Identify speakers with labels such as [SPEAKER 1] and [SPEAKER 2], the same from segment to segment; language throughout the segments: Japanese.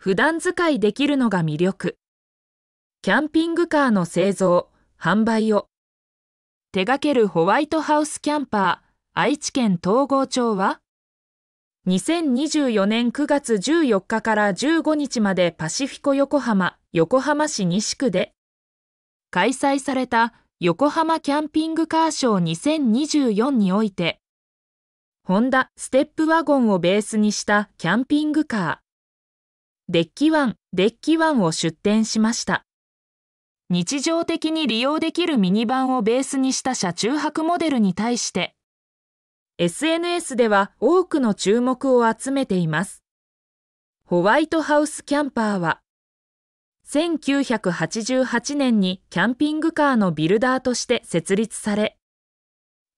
[SPEAKER 1] 普段使いできるのが魅力。キャンピングカーの製造、販売を。手掛けるホワイトハウスキャンパー、愛知県東郷町は、2024年9月14日から15日までパシフィコ横浜、横浜市西区で、開催された横浜キャンピングカーショー2024において、ホンダステップワゴンをベースにしたキャンピングカー、デッキワン、デッキワンを出展しました。日常的に利用できるミニバンをベースにした車中泊モデルに対して、SNS では多くの注目を集めています。ホワイトハウスキャンパーは、1988年にキャンピングカーのビルダーとして設立され、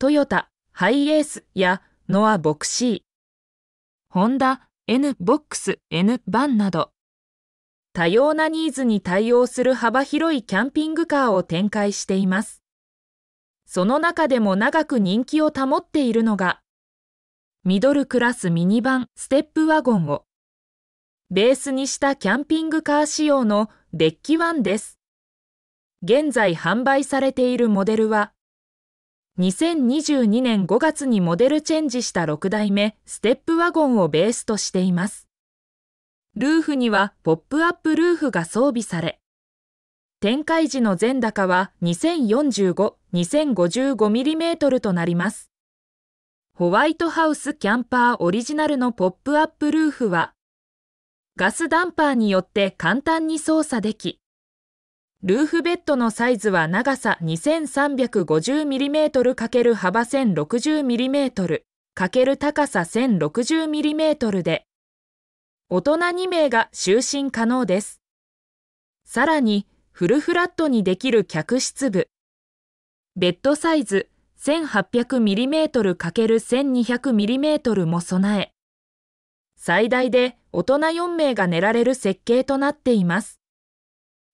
[SPEAKER 1] トヨタ、ハイエースやノア・ボクシー、ホンダ、N ボックス N バンなど多様なニーズに対応する幅広いキャンピングカーを展開していますその中でも長く人気を保っているのがミドルクラスミニバンステップワゴンをベースにしたキャンピングカー仕様のデッキ1です現在販売されているモデルは2022年5月にモデルチェンジした6代目ステップワゴンをベースとしています。ルーフにはポップアップルーフが装備され、展開時の全高は 2045-2055mm となります。ホワイトハウスキャンパーオリジナルのポップアップルーフは、ガスダンパーによって簡単に操作でき、ルーフベッドのサイズは長さ 2350mm× 幅 1060mm× 高さ 1060mm で、大人2名が就寝可能です。さらに、フルフラットにできる客室部。ベッドサイズ 1800mm×1200mm も備え、最大で大人4名が寝られる設計となっています。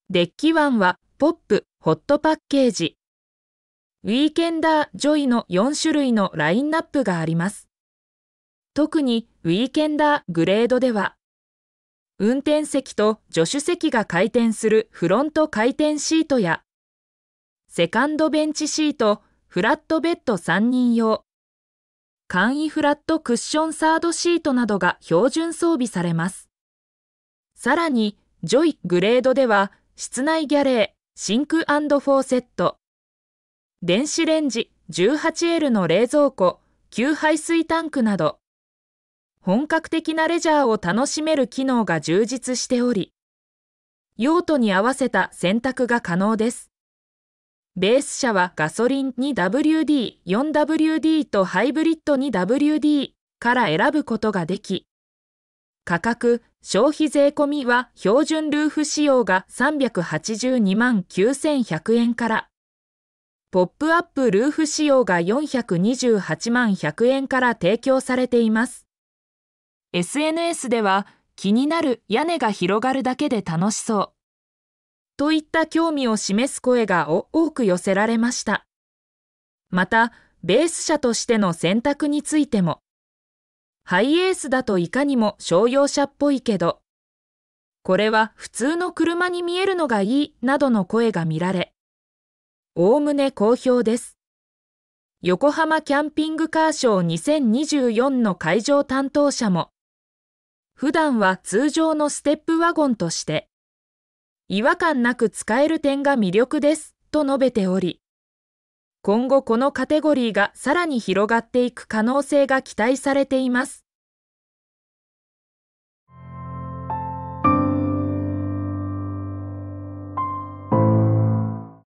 [SPEAKER 1] デッキワンはポップ、ホットパッケージ。ウィーケンダー、ジョイの4種類のラインナップがあります。特にウィーケンダーグレードでは、運転席と助手席が回転するフロント回転シートや、セカンドベンチシート、フラットベッド3人用、簡易フラットクッションサードシートなどが標準装備されます。さらに、ジョイグレードでは、室内ギャレー、シンクフォーセット。電子レンジ 18L の冷蔵庫、給排水タンクなど、本格的なレジャーを楽しめる機能が充実しており、用途に合わせた選択が可能です。ベース車はガソリン 2WD、4WD とハイブリッド 2WD から選ぶことができ、価格消費税込みは標準ルーフ仕様が382万9100円から、ポップアップルーフ仕様が428万100円から提供されています。SNS では気になる屋根が広がるだけで楽しそう。といった興味を示す声が多く寄せられました。また、ベース車としての選択についても、ハイエースだといかにも商用車っぽいけど、これは普通の車に見えるのがいいなどの声が見られ、おおむね好評です。横浜キャンピングカーショー2024の会場担当者も、普段は通常のステップワゴンとして、違和感なく使える点が魅力ですと述べており、今後このカテゴリーがさらに広がっていく可能性が期待されています。